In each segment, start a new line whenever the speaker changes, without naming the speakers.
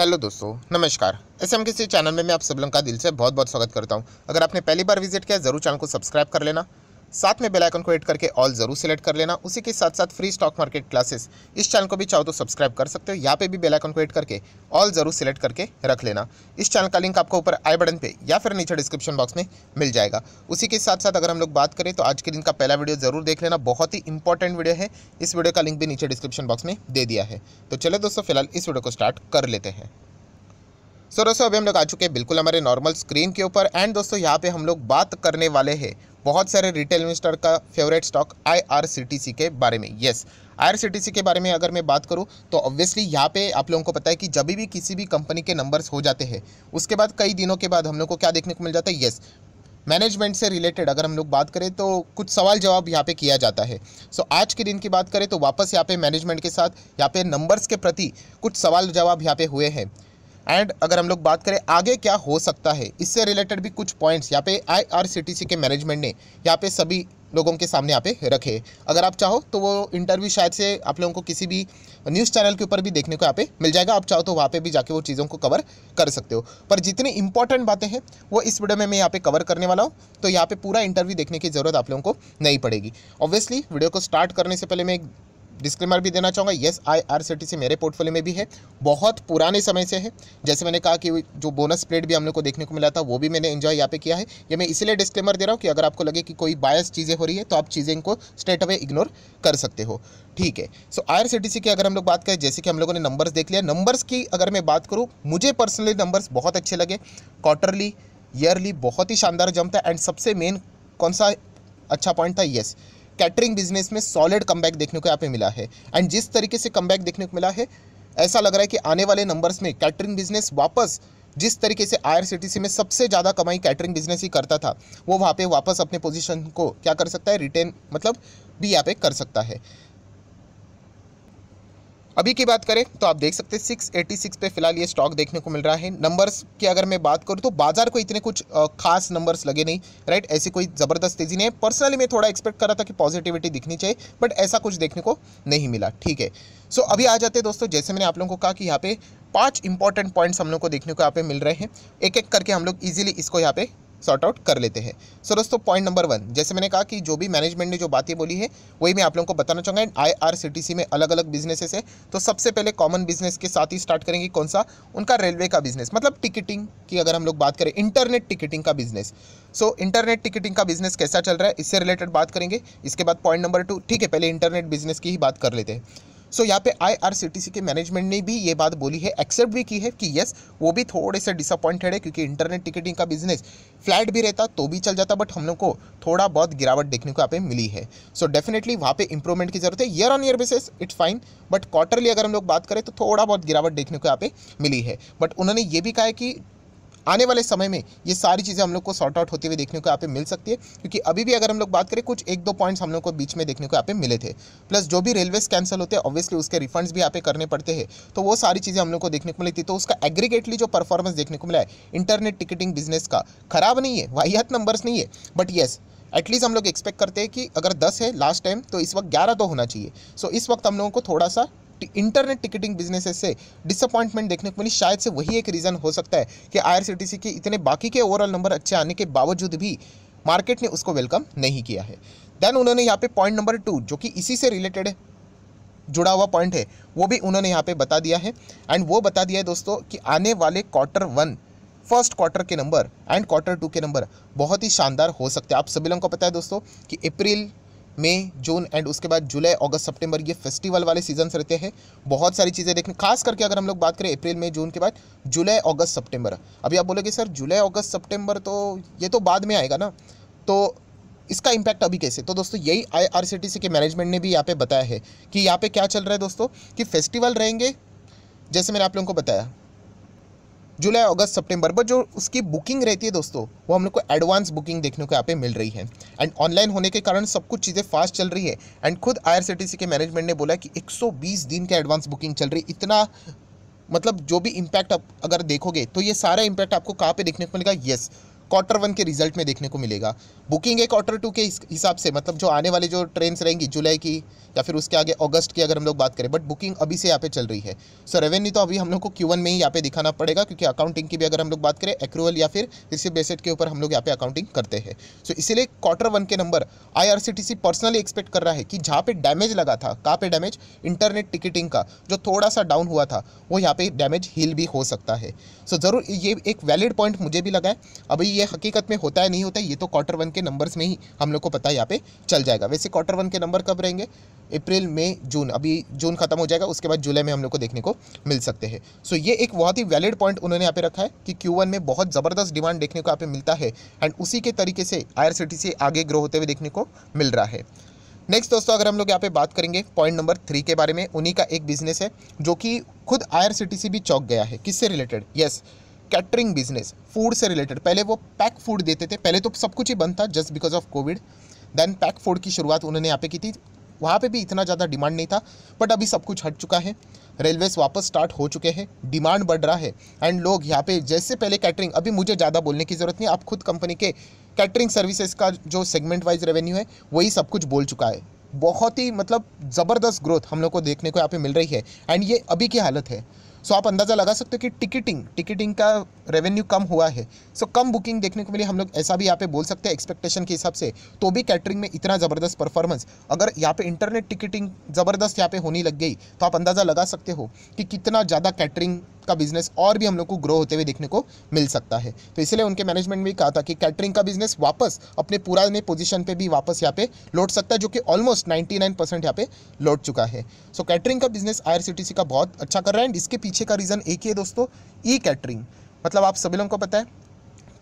Hello दोस्तों नमस्कार S M किसी चैनल में मैं आप सब लोगों का दिल से बहुत बहुत स्वागत करता हूं अगर आपने पहली बार विजिट किया ज़रूर चैनल को सब्सक्राइब कर लेना साथ में बेल आइकन को एड करके ऑल जरूर सेलेक्ट कर लेना उसी के साथ साथ फ्री स्टॉक मार्केट क्लासेस इस चैनल को भी चाहो तो सब्सक्राइब कर सकते हो यहाँ पे भी बेल आइकन को एड करके ऑल जरूर सेलेक्ट करके रख लेना इस चैनल का लिंक आपको ऊपर आई बटन पे या फिर नीचे डिस्क्रिप्शन बॉक्स में मिल जाएगा उसी के साथ साथ अगर हम लोग बात करें तो आज के दिन का पहला वीडियो जरूर देख लेना बहुत ही इंपॉर्टेंट वीडियो है इस वीडियो का लिंक भी नीचे डिस्क्रिप्शन बॉक्स में दे दिया है तो चले दोस्तों फिलहाल इस वीडियो को स्टार्ट कर लेते हैं सो दोस्तों अभी हम लोग आ चुके हैं बिल्कुल हमारे नॉर्मल स्क्रीन के ऊपर एंड दोस्तों यहाँ पे हम लोग बात करने वाले हैं बहुत सारे रिटेल इन्वेस्टर का फेवरेट स्टॉक आईआरसीटीसी के बारे में यस आईआरसीटीसी के बारे में अगर मैं बात करूं तो ऑब्वियसली यहाँ पे आप लोगों को पता है कि जब भी किसी भी कंपनी के नंबर्स हो जाते हैं उसके बाद कई दिनों के बाद हम लोग को क्या देखने को मिल जाता है येस मैनेजमेंट से रिलेटेड अगर हम लोग बात करें तो कुछ सवाल जवाब यहाँ पे किया जाता है सो so, आज के दिन की बात करें तो वापस यहाँ पे मैनेजमेंट के साथ यहाँ पे नंबर्स के प्रति कुछ सवाल जवाब यहाँ पे हुए हैं एंड अगर हम लोग बात करें आगे क्या हो सकता है इससे रिलेटेड भी कुछ पॉइंट्स यहाँ पे आईआरसीटीसी के मैनेजमेंट ने यहाँ पे सभी लोगों के सामने यहाँ पे रखे अगर आप चाहो तो वो इंटरव्यू शायद से आप लोगों को किसी भी न्यूज़ चैनल के ऊपर भी देखने को यहाँ पे मिल जाएगा आप चाहो तो वहाँ पे भी जाके वो चीज़ों को कवर कर सकते हो पर जितनी इंपॉर्टेंट बातें हैं वो इस वीडियो में मैं यहाँ पे कवर करने वाला हूँ तो यहाँ पे पूरा इंटरव्यू देखने की ज़रूरत आप लोगों को नहीं पड़ेगी ऑब्वियसली वीडियो को स्टार्ट करने से पहले मैं एक डिस्क्लेमर भी देना चाहूँगा yes I R C T C मेरे पोर्टफोलियो में भी है बहुत पुराने समय से है जैसे मैंने कहा कि जो बोनस प्लेट भी हम लोग को देखने को मिला था वो भी मैंने इन्जॉय यहाँ पे किया है ये मैं इसलिए डिस्क्लेमर दे रहा हूँ कि अगर आपको लगे कि कोई बायस चीज़ें हो रही है तो आप चीज़ें को स्ट्रेट अवे इग्नोर कर सकते हो ठीक है सो आई आर सी टी सी की अगर हम लोग बात करें जैसे कि हम लोगों ने नंबर्स देख लिया नंबर्स की अगर मैं बात करूँ मुझे पर्सनली नंबर्स बहुत अच्छे लगे क्वार्टरली ईयरली बहुत ही शानदार जम था एंड सबसे मेन कौन सा अच्छा पॉइंट था येस yes. कैटरिंग बिजनेस में सॉलिड कम देखने को यहाँ पे मिला है एंड जिस तरीके से कम देखने को मिला है ऐसा लग रहा है कि आने वाले नंबर्स में कैटरिंग बिजनेस वापस जिस तरीके से आईआरसीटीसी में सबसे ज़्यादा कमाई कैटरिंग बिजनेस ही करता था वो वहाँ पे वापस अपने पोजीशन को क्या कर सकता है रिटेन मतलब भी यहाँ पे कर सकता है अभी की बात करें तो आप देख सकते हैं सिक्स एटी सिक्स पे फिलहाल ये स्टॉक देखने को मिल रहा है नंबर्स की अगर मैं बात करूँ तो बाजार को इतने कुछ खास नंबर्स लगे नहीं राइट ऐसी कोई ज़बरदस्त तेज़ी नहीं है पर्सनली मैं थोड़ा एक्सपेक्ट कर रहा था कि पॉजिटिविटी दिखनी चाहिए बट ऐसा कुछ देखने को नहीं मिला ठीक है सो अभी आ जाते हैं दोस्तों जैसे मैंने आप लोगों को कहा कि यहाँ पे पांच इंपॉर्टेंट पॉइंट्स हम लोग को देखने को यहाँ पे मिल रहे हैं एक एक करके हम लोग इजीली इसको यहाँ पे सॉर्ट आउट कर लेते हैं सो दोस्तों पॉइंट नंबर वन जैसे मैंने कहा कि जो भी मैनेजमेंट ने जो बातें बोली है वही मैं आप लोगों को बताना चाहूँगा आई आर सी टी सी में अलग अलग बिजनेसेस है तो सबसे पहले कॉमन बिजनेस के साथ ही स्टार्ट करेंगे कौन सा उनका रेलवे का बिजनेस मतलब टिकटिंग की अगर हम लोग बात करें इंटरनेट टिकटिंग का बिजनेस सो इंटरनेट टिकटिंग का बिजनेस कैसा चल रहा है इससे रिलेटेड बात करेंगे इसके बाद पॉइंट नंबर टू ठीक है पहले इंटरनेट बिजनेस की ही बात कर लेते हैं सो so, यहाँ पे आईआरसीटीसी के मैनेजमेंट ने भी ये बात बोली है एक्सेप्ट भी की है कि यस वो भी थोड़े से डिसअपॉइंटेड है क्योंकि इंटरनेट टिकटिंग का बिजनेस फ्लैट भी रहता तो भी चल जाता बट हम लोग को थोड़ा बहुत गिरावट देखने को यहाँ पे मिली है सो डेफिनेटली वहाँ पे इंप्रूवमेंट की जरूरत है year on year basis it's fine but quarterly अगर हम लोग बात करें तो थोड़ा बहुत गिरावट देखने को यहाँ पे मिली है बट उन्होंने ये भी कहा है कि आने वाले समय में ये सारी चीज़ें हम लोग को सॉर्ट आउट होते हुए देखने को यहाँ पे मिल सकती है क्योंकि अभी भी अगर हम लोग बात करें कुछ एक दो पॉइंट्स हम लोग को बीच में देखने को यहाँ पे मिले थे प्लस जो भी रेलवेज कैंसिल होते हैं ऑब्वियसली उसके रिफंड्स भी यहाँ पे करने पड़ते हैं तो वो सारी चीज़ें हम लोग को देखने को मिली थी तो उसका एग्रीगेटली जो परफॉर्मेंस देखने को मिला है इंटरनेट टिकटिंग बिजनेस का खराब नहीं है वाहियात नंबर्स नहीं है बट येस एटलीस्ट हम लोग एक्सपेक्ट करते हैं कि अगर दस है लास्ट टाइम तो इस वक्त ग्यारह तो होना चाहिए सो इस वक्त हम लोगों को थोड़ा सा इंटरनेट टिकटिंग बिजनेस से डिसअपॉइंटमेंट देखने को मिली शायद से वही एक रीज़न हो सकता है कि आईआरसीटीसी के इतने बाकी के ओवरऑल नंबर अच्छे आने के बावजूद भी मार्केट ने उसको वेलकम नहीं किया है देन उन्होंने यहाँ पे पॉइंट नंबर टू जो कि इसी से रिलेटेड जुड़ा हुआ पॉइंट है वो भी उन्होंने यहाँ पे बता दिया है एंड वो बता दिया है दोस्तों कि आने वाले क्वार्टर वन फर्स्ट क्वार्टर के नंबर एंड क्वार्टर टू के नंबर बहुत ही शानदार हो सकते हैं आप सभी लोगों को पता है दोस्तों कि अप्रैल मई जून एंड उसके बाद जुलाई अगस्त सितंबर ये फेस्टिवल वाले सीजन्स रहते हैं बहुत सारी चीज़ें देखने खास करके अगर हम लोग बात करें अप्रैल मई जून के बाद जुलाई अगस्त सितंबर अभी आप बोलोगे सर जुलाई अगस्त सितंबर तो ये तो बाद में आएगा ना तो इसका इम्पैक्ट अभी कैसे तो दोस्तों यही आई के मैनेजमेंट ने भी यहाँ पर बताया है कि यहाँ पर क्या चल रहा है दोस्तों कि फेस्टिवल रहेंगे जैसे मैंने आप लोगों को बताया जुलाई अगस्त सितंबर पर जो उसकी बुकिंग रहती है दोस्तों वो हम लोग को एडवांस बुकिंग देखने को यहाँ पे मिल रही है एंड ऑनलाइन होने के कारण सब कुछ चीज़ें फास्ट चल रही है एंड खुद आई के मैनेजमेंट ने बोला कि 120 दिन का एडवांस बुकिंग चल रही इतना मतलब जो भी इम्पैक्ट आप अगर देखोगे तो ये सारा इम्पैक्ट आपको कहाँ पर देखने को मिलेगा येस क्वार्टर वन के रिजल्ट में देखने को मिलेगा बुकिंग है क्वार्टर टू के हिसाब से मतलब जो आने वाले जो ट्रेन रहेंगी जुलाई की या फिर उसके आगे अगस्त की अगर हम लोग बात करें बट बुकिंग अभी से यहाँ पे चल रही है सो so, रेवेन्यू तो अभी हम लोग को क्यू में ही यहाँ पे दिखाना पड़ेगा क्योंकि अकाउंटिंग की भी अगर हम लोग बात करें एक्रूवल या फिर रिसिप बेसेट के ऊपर हम लोग यहाँ पे अकाउंटिंग करते हैं सो so, इसीलिए क्वार्टर वन के नंबर आई पर्सनली एक्सपेक्ट कर रहा है कि जहाँ पे डैमेज लगा था कहाँ पे डैमेज इंटरनेट टिकटिंग का जो थोड़ा सा डाउन हुआ था वो यहाँ पे डैमेज हील भी हो सकता है सो so, ज़रूर ये एक वैलिड पॉइंट मुझे भी लगा है अभी ये हकीकत में होता है नहीं होता है ये तो क्वार्टर वन के नंबर्स में ही हम लोग को पता यहाँ पे चल जाएगा वैसे क्वार्टर वन के नंबर कब रहेंगे अप्रैल मई जून अभी जून खत्म हो जाएगा उसके बाद जुलाई में हम लोग को देखने को मिल सकते हैं सो so, ये एक बहुत ही वैलिड पॉइंट उन्होंने यहाँ पे रखा है कि क्यू में बहुत ज़बरदस्त डिमांड देखने को यहाँ पे मिलता है एंड उसी के तरीके से आई आगे ग्रो होते हुए देखने को मिल रहा है नेक्स्ट दोस्तों अगर हम लोग यहाँ पे बात करेंगे पॉइंट नंबर थ्री के बारे में उन्हीं का एक बिजनेस है जो कि खुद आई भी चौक गया है किससे related yes yes, catering business food से रिलेटेड पहले वो पैक फूड देते थे पहले तो सब कुछ ही बंद था just because of Covid then pack food की शुरुआत उन्होंने यहाँ पे की थी वहाँ पे भी इतना ज़्यादा डिमांड नहीं था बट अभी सब कुछ हट चुका है रेलवेज वापस स्टार्ट हो चुके हैं डिमांड बढ़ रहा है एंड लोग यहाँ पे जैसे पहले कैटरिंग अभी मुझे ज़्यादा बोलने की ज़रूरत नहीं आप खुद कंपनी के कैटरिंग सर्विसेज का जो सेगमेंट वाइज रेवेन्यू है वही सब कुछ बोल चुका है बहुत ही मतलब ज़बरदस्त ग्रोथ हम लोग को देखने को यहाँ पे मिल रही है एंड ये अभी की हालत है सो आप अंदाज़ा लगा सकते हो कि टिकटिंग टिकटिंग का रेवेन्यू कम हुआ है सो कम बुकिंग देखने को मिली हम लोग ऐसा भी यहाँ पे बोल सकते हैं एक्सपेक्टेशन के हिसाब से तो भी कैटरिंग में इतना ज़बरदस्त परफॉर्मेंस अगर यहाँ पे इंटरनेट टिकटिंग ज़बरदस्त यहाँ पे होने लग गई तो आप अंदाज़ा लगा सकते हो कि कितना ज़्यादा कैटरिंग का बिजनेस और भी हम लोग को ग्रो होते हुए देखने को मिल सकता है तो इसलिए उनके मैनेजमेंट में कहा था कि कैटरिंग का बिजनेस वापस अपने पुराने पोजिशन पर भी वापस यहाँ पे लौट सकता है जो कि ऑलमोस्ट नाइन्टी परसेंट यहाँ पे लौट चुका है सो कैटरिंग का बिजनेस आई का बहुत अच्छा कर रहा है एंड इसके पीछे का रीज़न एक ही है दोस्तों ई कैटरिंग मतलब आप सभी लोगों को पता है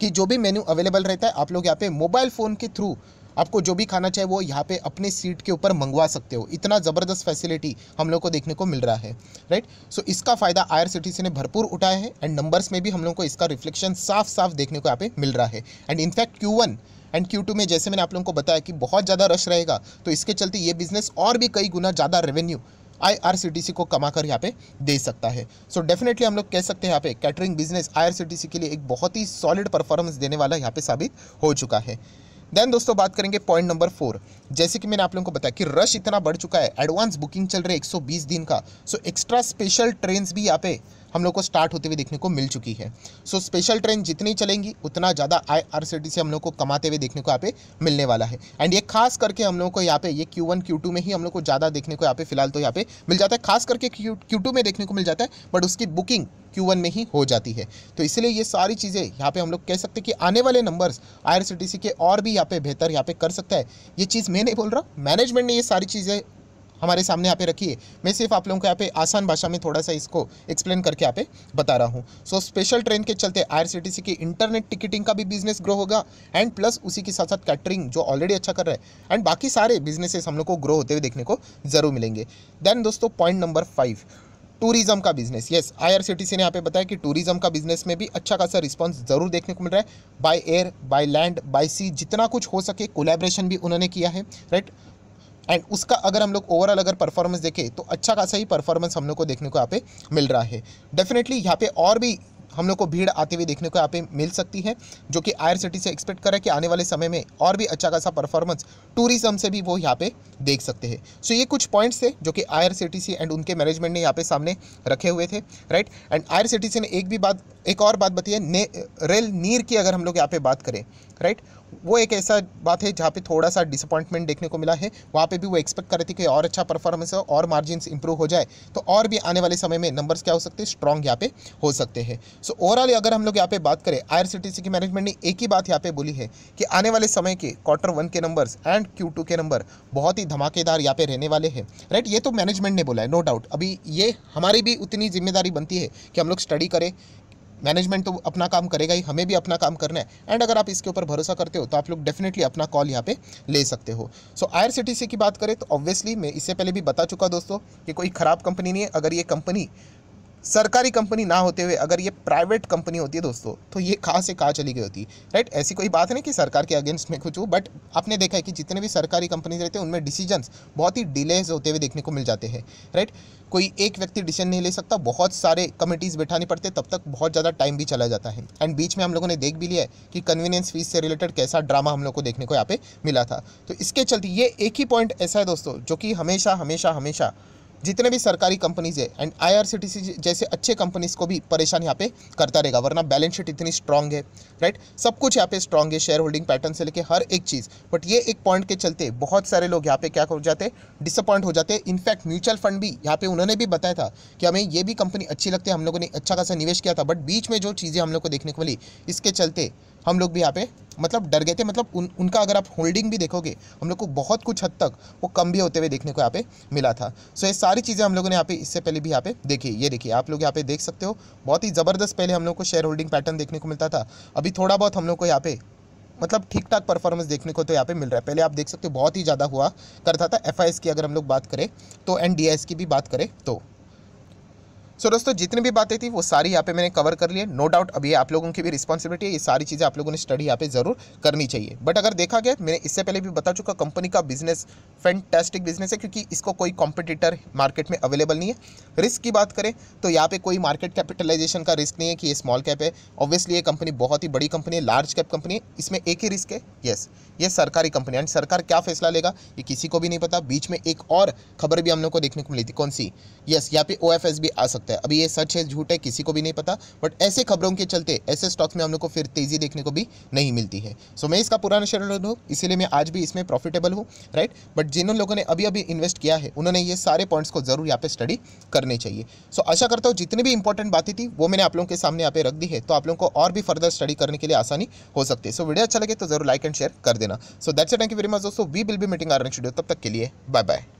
कि जो भी मेन्यू अवेलेबल रहता है आप लोग यहाँ पे मोबाइल फ़ोन के थ्रू आपको जो भी खाना चाहे वो यहाँ पे अपने सीट के ऊपर मंगवा सकते हो इतना ज़बरदस्त फैसिलिटी हम लोग को देखने को मिल रहा है राइट सो so, इसका फ़ायदा आई ने भरपूर उठाया है एंड नंबर्स में भी हम लोग को इसका रिफ्लेक्शन साफ साफ देखने को यहाँ पे मिल रहा है and in fact Q and Q में जैसे मैंने आप लोगों को बताया कि बहुत ज़्यादा रश रहेगा तो इसके चलते ये बिज़नेस और भी कई गुना ज़्यादा रेवेन्यू सी को कमा कर यहाँ पे दे सकता है सो so डेफिनेटली हम लोग कह सकते हैं यहाँ पे कैटरिंग बिजनेस सी के लिए एक बहुत ही सॉलिड परफॉर्मेंस देने वाला यहाँ पे साबित हो चुका है देन दोस्तों बात करेंगे पॉइंट नंबर फोर जैसे कि मैंने आप लोगों को बताया कि रश इतना बढ़ चुका है एडवांस बुकिंग चल रही है 120 दिन का सो एक्स्ट्रा स्पेशल ट्रेन भी यहाँ पे हम लोग को स्टार्ट होते हुए देखने को मिल चुकी है सो स्पेशल ट्रेन जितनी चलेंगी उतना ज़्यादा आई आर सी टी से हम लोग को कमाते हुए देखने को यहाँ पे मिलने वाला है एंड ये खास करके हम लोग को यहाँ पे ये क्यू वन क्यू टू में ही हम लोग को ज़्यादा देखने को यहाँ पे फिलहाल तो यहाँ पे मिल जाता है खास करके क्यू टू में देखने को मिल जाता है बट उसकी बुकिंग क्यू वन में ही हो जाती है तो इसलिए ये सारी चीज़ें यहाँ पे हम लोग कह सकते हैं कि आने वाले नंबर्स आई के और भी यहाँ पे बेहतर यहाँ पे कर सकता है ये चीज़ मैं नहीं बोल रहा मैनेजमेंट ने ये सारी चीज़ें हमारे सामने यहाँ पे रखी है मैं सिर्फ आप लोगों को यहाँ पे आसान भाषा में थोड़ा सा इसको एक्सप्लेन करके यहाँ पे बता रहा हूँ सो so, स्पेशल ट्रेन के चलते आईआरसीटीसी की इंटरनेट टिकटिंग का भी बिजनेस ग्रो होगा एंड प्लस उसी के साथ साथ कैटरिंग जो ऑलरेडी अच्छा कर रहा है एंड बाकी सारे बिजनेसेस हम लोग को ग्रो होते हुए देखने को जरूर मिलेंगे देन दोस्तों पॉइंट नंबर फाइव टूरिज्म का बिजनेस यस सी ने यहाँ पे बताया कि टूरिज्म का बिजनेस में भी अच्छा खासा रिस्पांस जरूर देखने को मिल रहा है by air by land by sea जितना कुछ हो सके कोलैबोरेशन भी उन्होंने किया है राइट एंड उसका अगर हम लोग ओवरऑल अगर परफॉर्मेंस देखें तो अच्छा खासा ही परफॉर्मेंस हम लोग को देखने को यहाँ पे मिल रहा है डेफिनेटली यहाँ पे और भी हम लोग को भीड़ आते हुए देखने को यहाँ पे मिल सकती है जो कि आयर सिटी से एक्सपेक्ट करें कि आने वाले समय में और भी अच्छा खासा परफॉर्मेंस टूरिज्म से भी वो यहाँ पे देख सकते हैं सो so ये कुछ पॉइंट्स थे जो कि आयर सिटी सी एंड उनके मैनेजमेंट ने यहाँ पे सामने रखे हुए थे right and IRCTC ने एक भी बात एक और बात बताई है रेल नीर की अगर हम लोग यहाँ पे बात करें राइट वो एक ऐसा बात है जहाँ पे थोड़ा सा डिसअपॉइंटमेंट देखने को मिला है वहाँ पे भी वो एक्सपेक्ट कर रही थी कि और अच्छा परफॉर्मेंस हो और मार्जिन इंप्रूव हो जाए तो और भी आने वाले समय में नंबर्स क्या हो सकते हैं स्ट्रॉन्ग यहाँ पे हो सकते हैं सो ओवरऑल अगर हम लोग यहाँ पे बात करें आई की मैनेजमेंट ने एक ही बात यहाँ पे बोली है कि आने वाले समय के क्वार्टर वन के नंबर्स एंड क्यू के नंबर बहुत ही धमाकेदार यहाँ पे रहने वाले हैं राइट ये तो मैनेजमेंट ने बोला है नो डाउट अभी ये हमारी भी उतनी जिम्मेदारी बनती है कि हम लोग स्टडी करें मैनेजमेंट तो अपना काम करेगा ही हमें भी अपना काम करना है एंड अगर आप इसके ऊपर भरोसा करते हो तो आप लोग डेफिनेटली अपना कॉल यहाँ पे ले सकते हो सो आई की बात करें तो ऑब्वियसली मैं इससे पहले भी बता चुका दोस्तों कि कोई ख़राब कंपनी नहीं है अगर ये कंपनी सरकारी कंपनी ना होते हुए अगर ये प्राइवेट कंपनी होती है दोस्तों तो ये कहाँ से कहाँ चली गई होती राइट ऐसी कोई बात नहीं कि सरकार के अगेंस्ट में कुछ हो बट आपने देखा है कि जितने भी सरकारी कंपनीज रहते हैं उनमें डिसीजंस बहुत ही डिलेज होते हुए देखने को मिल जाते हैं राइट कोई एक व्यक्ति डिसीजन नहीं ले सकता बहुत सारे कमिटीज़ बैठाने पड़ते तब तक बहुत ज़्यादा टाइम भी चला जाता है एंड बीच में हम लोगों ने देख भी लिया है कि कन्वीनियंस फीस से रिलेटेड कैसा ड्रामा हम लोग को देखने को यहाँ पे मिला था तो इसके चलते ये एक ही पॉइंट ऐसा है दोस्तों जो कि हमेशा हमेशा हमेशा जितने भी सरकारी कंपनीज़ है एंड आईआरसीटीसी जैसे अच्छे कंपनीज को भी परेशान यहाँ पे करता रहेगा वरना बैलेंस शीट इतनी स्ट्रांग है राइट सब कुछ यहाँ पे स्ट्रांग है शेयर होल्डिंग पैटर्न से लेके हर एक चीज़ बट ये एक पॉइंट के चलते बहुत सारे लोग यहाँ पे क्या हो जाते डिसअपॉइंट हो जाते इनफैक्ट म्यूचुअल फंड भी यहाँ पे उन्होंने भी बताया था कि हमें ये भी कंपनी अच्छी लगती है हम लोगों ने अच्छा खासा निवेश किया था बट बीच में जो चीज़ें हम लोग को देखने को मिली इसके चलते हम लोग भी यहाँ पे मतलब डर गए थे मतलब उन उनका अगर आप होल्डिंग भी देखोगे हम लोग को बहुत कुछ हद तक वो कम भी होते हुए देखने को यहाँ पे मिला था सो ये सारी चीज़ें हम लोगों ने यहाँ पे इससे पहले भी यहाँ पे देखी ये देखिए आप लोग यहाँ पे देख सकते हो बहुत ही ज़बरदस्त पहले हम लोग को शेयर होल्डिंग पैटर्न देखने को मिलता था अभी थोड़ा बहुत हम लोग को यहाँ पे मतलब ठीक ठाक परफॉर्मेंस देखने को तो यहाँ पे मिल रहा है पहले आप देख सकते हो बहुत ही ज़्यादा हुआ करता था एफ की अगर हम लोग बात करें तो एन की भी बात करें तो सो so, दोस्तों जितनी भी बातें थी वो सारी यहाँ पे मैंने कवर कर लिए नो डाउट अभी आप लोगों की भी रिस्पॉन्सिबिलिटी है ये सारी चीज़ें आप लोगों ने स्टडी यहाँ पे ज़रूर करनी चाहिए बट अगर देखा गया मैंने इससे पहले भी बता चुका कंपनी का बिजनेस फैंटेस्टिक बिजनेस है क्योंकि इसको कोई कॉम्पिटिटर मार्केट में अवेलेबल नहीं है रिस्क की बात करें तो यहाँ पर कोई मार्केट कैपिटलाइजेशन का रिस्क नहीं है कि ये स्मॉल कैप है ऑब्वियसली ये कंपनी बहुत ही बड़ी कंपनी है लार्ज कैप कंपनी है इसमें एक ही रिस्क है येस ये सरकारी कंपनी एंड सरकार क्या फैसला लेगा ये किसी को भी नहीं पता बीच में एक और खबर भी हम लोग को देखने को मिली थी कौन सी यस यहाँ पे ओ आ सकती सकता है अभी ये सच है झूठ है किसी को भी नहीं पता बट ऐसे खबरों के चलते ऐसे स्टॉक्स में हम लोग को फिर तेज़ी देखने को भी नहीं मिलती है सो so, मैं इसका पुराना शेयर होल्डर हूँ इसीलिए मैं आज भी इसमें प्रॉफिटेबल हूँ राइट बट जिन लोगों ने अभी अभी इन्वेस्ट किया है उन्होंने ये सारे पॉइंट्स को ज़रूर यहाँ पे स्टडी करने चाहिए सो so, आशा करता हूँ जितनी भी इंपॉर्टेंट बातें थी वो मैंने आप लोगों के सामने यहाँ पे रख दी है तो आप लोगों को और भी फर्दर स्टडी करने के लिए आसानी हो सकती है सो वीडियो अच्छा लगे तो जरूर लाइक एंड शेयर कर देना so that's thank you very much दोस्तों वी विल भी मीटिंग आर नेक्स्ट वीडियो तब तक के लिए बाय बाय